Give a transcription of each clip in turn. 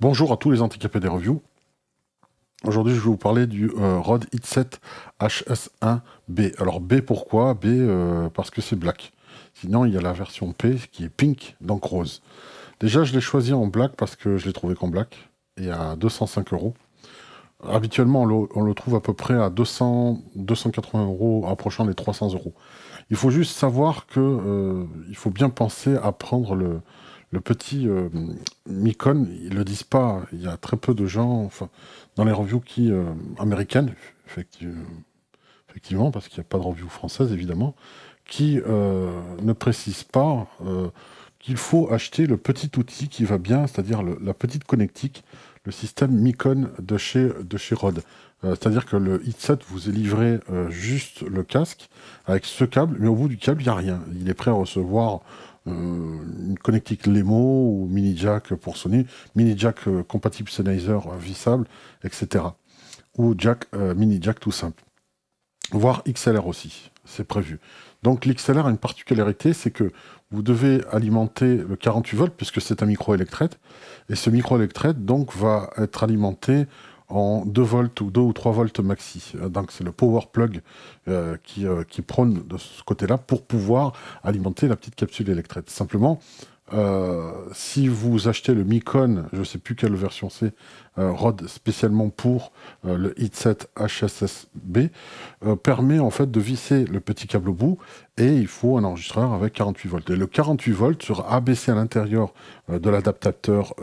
Bonjour à tous les handicapés des reviews. Aujourd'hui, je vais vous parler du euh, Rod Hit 7 HS1B. Alors B pourquoi B euh, parce que c'est black. Sinon, il y a la version P qui est pink, donc rose. Déjà, je l'ai choisi en black parce que je l'ai trouvé qu'en black et à 205 euros. Habituellement, on le, trouve à peu près à 200, 280 euros, approchant les 300 euros. Il faut juste savoir que euh, il faut bien penser à prendre le, le petit Mikon, euh, Micon, ils le disent pas. Il y a très peu de gens, enfin, dans les reviews qui euh, américaines, effectivement, parce qu'il n'y a pas de review françaises, évidemment, qui euh, ne précisent pas qu'il faut acheter le petit outil qui va bien, c'est-à-dire la petite connectique, le système Micon de chez de chez c'est-à-dire que le headset vous est livré juste le casque avec ce câble, mais au bout du câble il n'y a rien. Il est prêt à recevoir euh, une connectique Lemo ou mini jack pour Sony, mini jack euh, compatible Sennheiser euh, vissable, etc. Ou jack, mini jack tout simple. Voire XLR aussi, c'est prévu. Donc l'XLR a une particularité, c'est que vous devez alimenter le 48 volts puisque c'est un micro électrette et ce micro électrette donc va être alimenté en 2 volts ou 2 ou 3 volts maxi. Euh, donc c'est le power plug euh, euh, qui, prône de ce côté-là pour pouvoir alimenter la petite capsule électrique. Simplement, euh, si vous achetez le Micon, je ne sais plus quelle version c'est, euh, rod Rode spécialement pour euh, le le 7 HSSB, permet en fait de visser le petit câble au bout et il faut un enregistreur avec 48 volts. Et le 48 volts sera abaissé à l'intérieur de l'adaptateur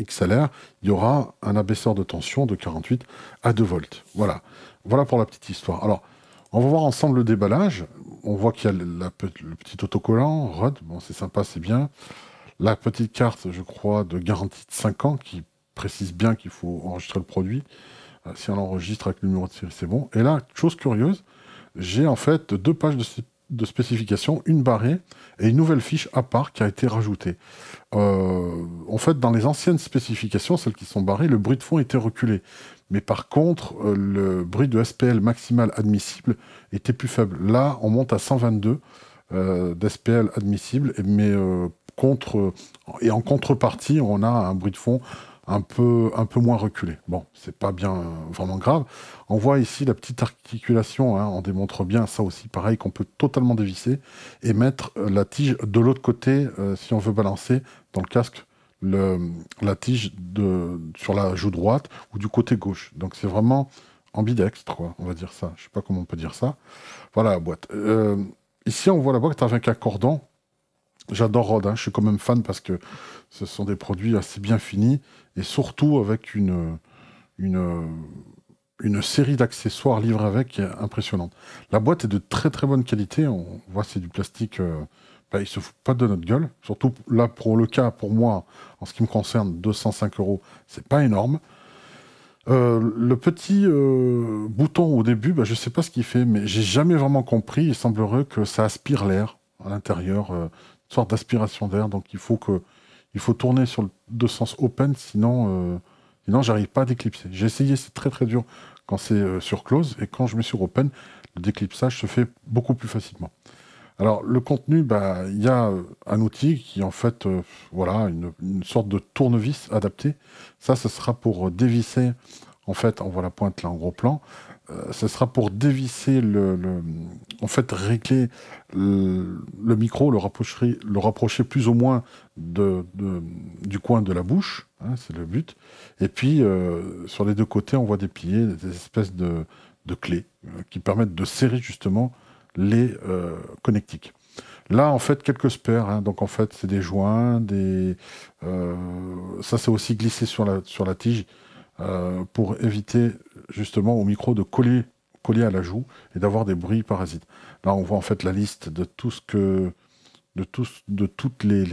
XLR. Il y aura un abaisseur de tension de 48 à 2 volts. Voilà. Voilà pour la petite histoire. Alors, on va voir ensemble le déballage. On voit qu'il y a le petit autocollant, Rod, bon c'est sympa, c'est bien. La petite carte, je crois, de garantie de 5 ans qui précise bien qu'il faut enregistrer le produit. Euh, si on l'enregistre avec le numéro de série, c'est bon. Et là, chose curieuse, j'ai en fait deux pages de cette de spécification, une barrée et une nouvelle fiche à part qui a été rajoutée. Euh, en fait, dans les anciennes spécifications, celles qui sont barrées, le bruit de fond était reculé. Mais par contre, euh, le bruit de SPL maximal admissible était plus faible. Là, on monte à 122 euh, d'SPL admissible, mais contre, et en contrepartie, on a un bruit de fond un peu, un peu moins reculé. Bon, c'est pas bien euh, vraiment grave. On voit ici la petite articulation, hein, on démontre bien ça aussi, pareil, qu'on peut totalement dévisser et mettre euh, la tige de l'autre côté euh, si on veut balancer dans le casque la tige de, sur la joue droite ou du côté gauche. Donc c'est vraiment ambidextre, quoi, on va dire ça. Je sais pas comment on peut dire ça. Voilà la boîte. ici, on voit la boîte avec un cordon J'adore Rod, hein. je suis quand même fan parce que ce sont des produits assez bien finis et surtout avec une, une, une série d'accessoires livrés avec qui est impressionnante. La boîte est de très très bonne qualité, on voit c'est du plastique, il euh, ne bah, il se fout pas de notre gueule. Surtout là pour le cas, pour moi, en ce qui me concerne, 205 euros, c'est pas énorme. Euh, le petit euh, bouton au début, bah, je ne sais pas ce qu'il fait, mais j'ai jamais vraiment compris. Il semblerait que ça aspire l'air à l'intérieur d'aspiration d'air. Donc il faut que il faut tourner sur le de sens open, sinon, euh, sinon j'arrive pas à déclipser. J'ai essayé, c'est très très dur quand c'est euh, sur close, et quand je mets sur open, le déclipsage se fait beaucoup plus facilement. Alors le contenu, bah, il bah, y a euh, un outil qui en fait, voilà, une, une, sorte de tournevis adapté. Ça, ce sera pour dévisser en fait, on voit la pointe là en gros plan. Euh, ce sera pour dévisser le, en fait régler le, micro, le rapprocher, le rapprocher plus ou moins de, du coin de la bouche, hein, c'est le but. Et puis euh, sur les deux côtés, on voit des piliers, des espèces de, clés euh, qui permettent de serrer justement les connectiques. Là, en fait, quelques spares. Hein. donc, en fait, c'est des joints, des. ça, c'est aussi glissé sur la, sur la tige pour éviter justement au micro de coller, coller à la joue et d'avoir des bruits parasites. Là, on voit en fait la liste de tout ce que, de tous, de toutes les,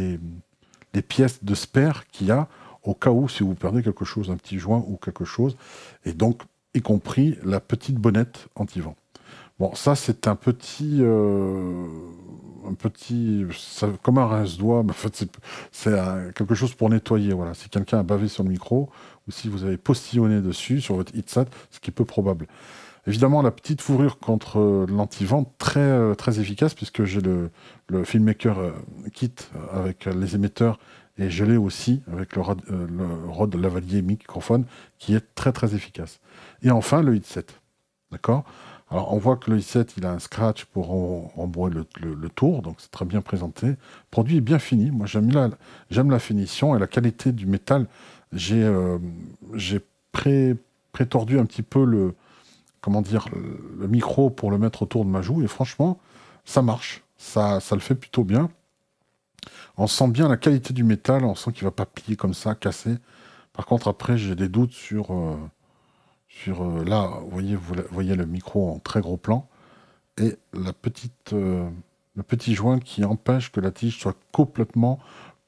les, pièces de sper qu'il y a au cas où si vous perdez quelque chose, un petit joint ou quelque chose, et donc y compris la petite bonnette anti-vent. Bon, ça, c'est un petit. Euh, un petit. comme un rince-doigt, en fait, c'est quelque chose pour nettoyer. Voilà. Si quelqu'un a bavé sur le micro, ou si vous avez postillonné dessus, sur votre headset, ce qui est peu probable. Évidemment, la petite fourrure contre euh, lanti très, euh, très efficace, puisque j'ai le, Filmmaker Kit avec les émetteurs, et je l'ai aussi avec le Rod, le Lavalier microphone, qui est très, très efficace. Et enfin, le headset. D'accord alors on voit que le i7 il a un scratch pour embrouiller le, le, tour, donc c'est très bien présenté. Le produit est bien fini, moi j'aime la, j'aime la finition et la qualité du métal. J'ai, euh, pré, tordu un petit peu le, comment dire, le micro pour le mettre autour de ma joue et franchement ça marche, ça, ça le fait plutôt bien. On sent bien la qualité du métal, on sent qu'il va pas plier comme ça, casser. Par contre après j'ai des doutes sur... Euh, euh, là, vous voyez, vous voyez le micro en très gros plan et la petite, euh, le petit joint qui empêche que la tige soit complètement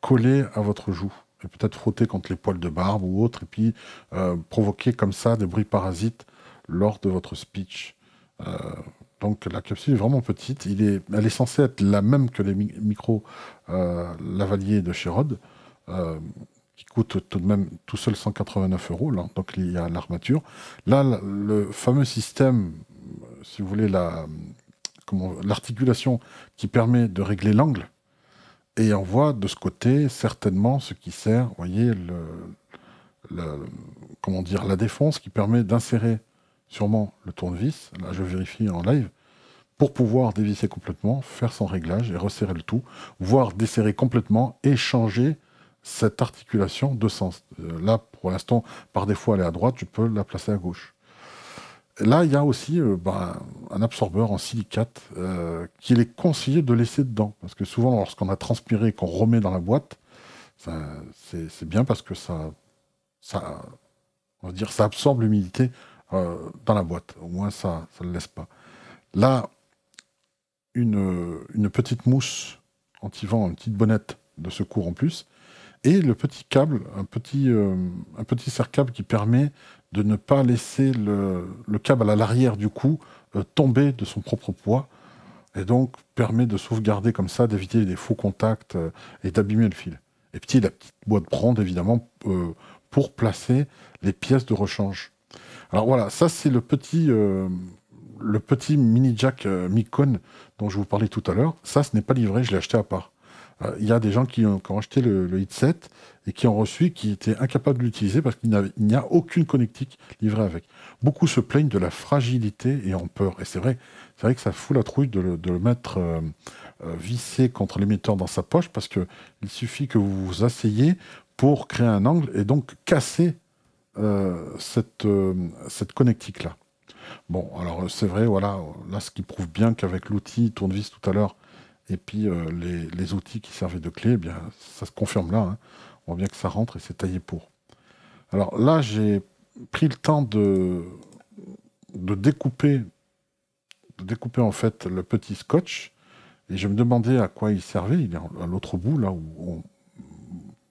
collée à votre joue et peut-être frotter contre les poils de barbe ou autre et puis euh, provoquer comme ça des bruits parasites lors de votre speech. donc la capsule est vraiment petite, elle est censée être la même que les micros Lavalier de chez qui coûte tout de même tout seul 189 euros, là, donc il y a l'armature. Là, le fameux système, euh, si vous voulez, la, l'articulation qui permet de régler l'angle, et on voit de ce côté certainement ce qui sert, vous voyez, le, comment dire, la défense qui permet d'insérer sûrement le tournevis, là je vérifie en live, pour pouvoir dévisser complètement, faire son réglage et resserrer le tout, voire desserrer complètement et changer cette articulation de sens. Euh, là, pour l'instant, par défaut, elle est à droite, tu peux la placer à gauche. Là, il y a aussi euh, bah, un absorbeur en silicate euh, qu'il est conseillé de laisser dedans. Parce que souvent, lorsqu'on a transpiré et qu'on remet dans la boîte, c'est bien parce que ça, ça, on va dire, ça absorbe l'humidité dans la boîte. Au moins, ça ne le laisse pas. Là, une, une petite mousse anti-vent, une petite bonnette de secours en plus, et le petit câble, un petit, euh, un petit serre-câble qui permet de ne pas laisser le, câble à l'arrière du cou euh, tomber de son propre poids, et donc permet de sauvegarder comme ça, d'éviter des faux contacts euh, et d'abîmer le fil. Et puis la petite boîte ronde, évidemment, pour placer les pièces de rechange. Alors voilà, ça c'est le petit le petit mini jack Micon dont je vous parlais tout à l'heure, ça ce n'est pas livré, je l'ai acheté à part. Euh, il y a des gens qui ont, acheté le, le, headset et qui ont reçu, qui étaient incapables de l'utiliser parce qu'il n'y a aucune connectique livrée avec. Beaucoup se plaignent de la fragilité et ont peur. Et c'est vrai, c'est vrai que ça fout la trouille de le, mettre euh, euh, vissé contre l'émetteur dans sa poche parce qu'il suffit que vous vous asseyez pour créer un angle et donc casser cette, cette connectique là. Bon, alors c'est vrai, voilà, là ce qui prouve bien qu'avec l'outil tournevis tout à l'heure, et puis euh, les, les, outils qui servaient de clé, eh bien, ça se confirme là. Hein. On voit bien que ça rentre et c'est taillé pour. Alors là, j'ai pris le temps de, de, découper, découper en fait le petit scotch. Et je me demandais à quoi il servait. Il est à l'autre bout, là où on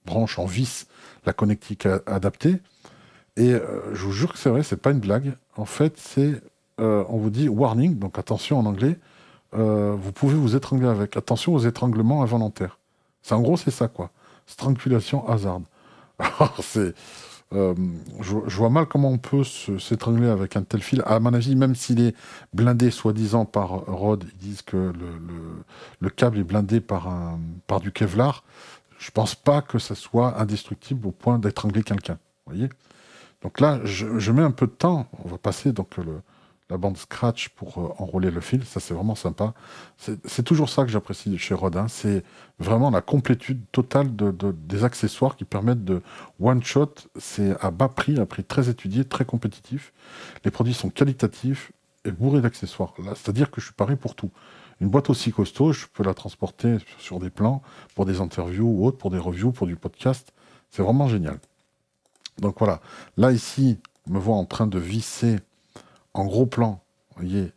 branche en vis la connectique adaptée. Et euh, je vous jure que c'est vrai, c'est pas une blague. En fait, c'est, euh, on vous dit warning, donc attention en anglais, euh, vous pouvez vous étrangler avec. Attention aux étranglements involontaires. C'est en gros, c'est ça, quoi. Strangulation hasarde. c'est. Euh, je, vois mal comment on peut s'étrangler avec un tel fil. À mon avis, même s'il est blindé, soi-disant, par Rod, ils disent que le, le, câble est blindé par, par du Kevlar, je pense pas que ça soit indestructible au point d'étrangler quelqu'un. Vous voyez Donc là, je, je, mets un peu de temps. On va passer donc le, la bande scratch pour euh, enrouler le fil. Ça, c'est vraiment sympa. C'est toujours ça que j'apprécie chez Rodin. C'est vraiment la complétude totale de, des accessoires qui permettent de one-shot. C'est à bas prix, à prix très étudié, très compétitif. Les produits sont qualitatifs et bourrés d'accessoires. C'est-à-dire que je suis paré pour tout. Une boîte aussi costaud, je peux la transporter sur des plans pour des interviews ou autres, pour des reviews, pour du podcast. C'est vraiment génial. Donc voilà. Là, ici, me vois en train de visser en gros plan, vous voyez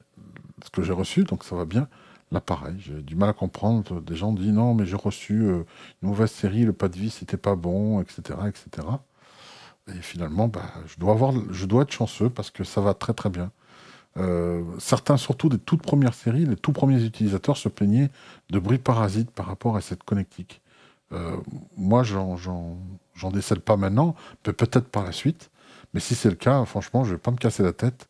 ce que j'ai reçu, donc ça va bien. Là, pareil, j'ai du mal à comprendre. Des gens disent non, mais j'ai reçu euh, une mauvaise série, le pas de vie, c'était pas bon, etc., etc. Et finalement, bah, je dois avoir, je dois être chanceux parce que ça va très très bien. Euh, certains, surtout des toutes premières séries, les tout premiers utilisateurs se plaignaient de bruits parasites par rapport à cette connectique. Euh, moi, moi, j'en décèle pas maintenant, peut-être par la suite. Mais si c'est le cas, franchement, je ne vais pas me casser la tête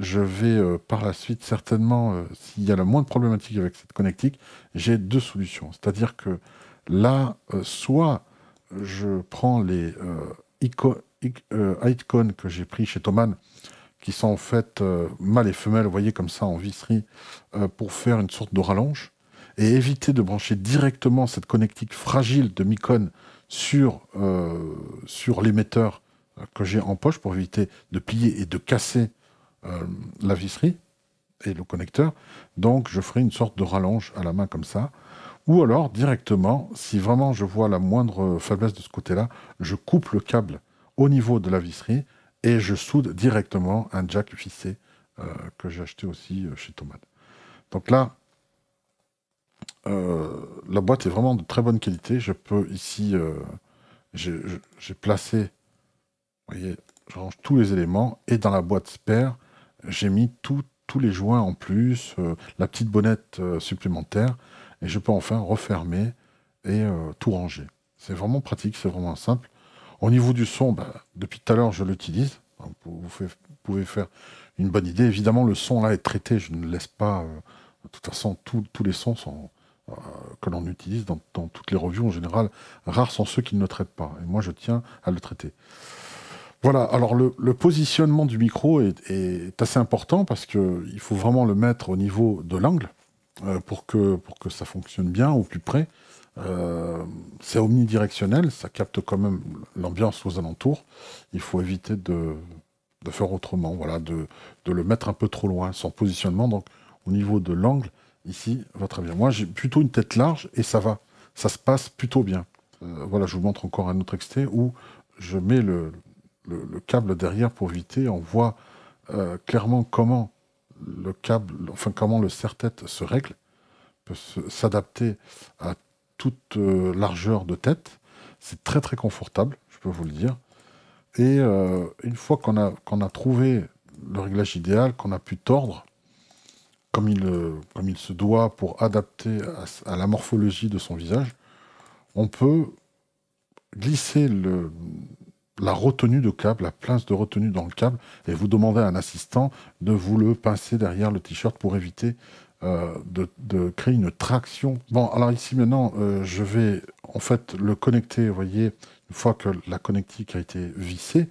je vais euh, par la suite certainement, euh, s'il y a le moins de problématique avec cette connectique, j'ai deux solutions. C'est-à-dire que là, euh, soit je prends les icon que j'ai pris chez Thomann, qui sont en fait mâles et femelles, vous voyez comme ça en visserie, pour faire une sorte de rallonge, et éviter de brancher directement cette connectique fragile de Micon sur, sur l'émetteur que j'ai en poche pour éviter de plier et de casser euh, la visserie et le connecteur. Donc je ferai une sorte de rallonge à la main comme ça. Ou alors directement, si vraiment je vois la moindre faiblesse de ce côté-là, je coupe le câble au niveau de la visserie et je soude directement un jack vissé euh, que j'ai acheté aussi euh, chez Tomate. Donc là, la boîte est vraiment de très bonne qualité. Je peux ici, j'ai placé, vous voyez, je range tous les éléments et dans la boîte spare, j'ai mis tous les joints en plus, euh, la petite bonnette euh, supplémentaire, et je peux enfin refermer et euh, tout ranger. C'est vraiment pratique, c'est vraiment simple. Au niveau du son, bah, depuis tout à l'heure, je l'utilise. Vous, pouvez faire une bonne idée. Évidemment, le son là est traité. Je ne laisse pas. de toute façon, tous les sons que l'on utilise dans, dans, toutes les revues en général. Rares sont ceux qui ne le traitent pas. Et moi, je tiens à le traiter. Voilà, alors le, positionnement du micro est, assez important parce qu'il faut vraiment le mettre au niveau de l'angle euh, pour, que, pour que ça fonctionne bien au plus près. Euh, c'est omnidirectionnel, ça capte quand même l'ambiance aux alentours. Il faut éviter de, faire autrement, voilà, de, le mettre un peu trop loin, son positionnement. Donc au niveau de l'angle, ici, va très bien. Moi, j'ai plutôt une tête large et ça va, ça se passe plutôt bien. Euh, voilà, je vous montre encore un autre extrait où je mets le, le, câble derrière pour éviter. On voit euh, clairement comment le câble, enfin comment le serre-tête se règle, peut s'adapter à toute euh, largeur de tête. C'est très très confortable, je peux vous le dire. Et euh, une fois qu'on a, qu'on a trouvé le réglage idéal, qu'on a pu tordre, comme il, comme il se doit pour adapter à la morphologie de son visage, on peut glisser le, la retenue de câble, la place de retenue dans le câble, et vous demandez à un assistant de vous le pincer derrière le t-shirt pour éviter euh, de, créer une traction. Bon, alors ici maintenant, euh, je vais en fait le connecter, vous voyez, une fois que la connectique a été vissée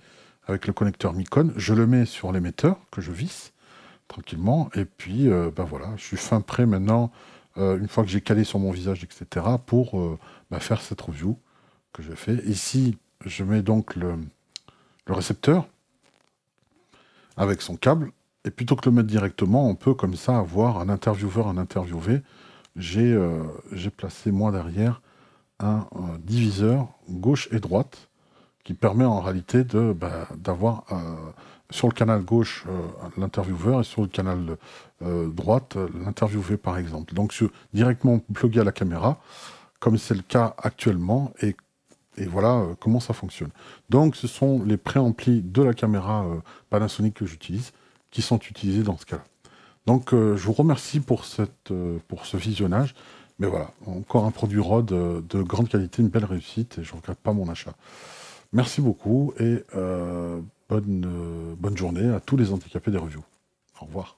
avec le connecteur Micon, je le mets sur l'émetteur que je visse tranquillement, et puis euh, ben voilà, je suis fin prêt maintenant, une fois que j'ai calé sur mon visage, etc., pour ben faire cette review que je fais. Ici, je mets donc le, récepteur avec son câble. Et plutôt que de le mettre directement, on peut comme ça avoir un intervieweur, un interviewé. J'ai euh, placé moi derrière un euh, diviseur gauche et droite qui permet en réalité bah, d'avoir euh, sur le canal gauche l'intervieweur et sur le canal droite l'interviewé par exemple. Donc directement plugué à la caméra comme c'est le cas actuellement et et voilà euh, comment ça fonctionne. Donc ce sont les préamplis de la caméra euh, Panasonic que j'utilise qui sont utilisés dans ce cas-là. Donc euh, je vous remercie pour, cette, pour ce visionnage. Mais voilà, encore un produit Rode de grande qualité, une belle réussite et je ne regrette pas mon achat. Merci beaucoup et bonne, bonne journée à tous les handicapés des reviews. Au revoir.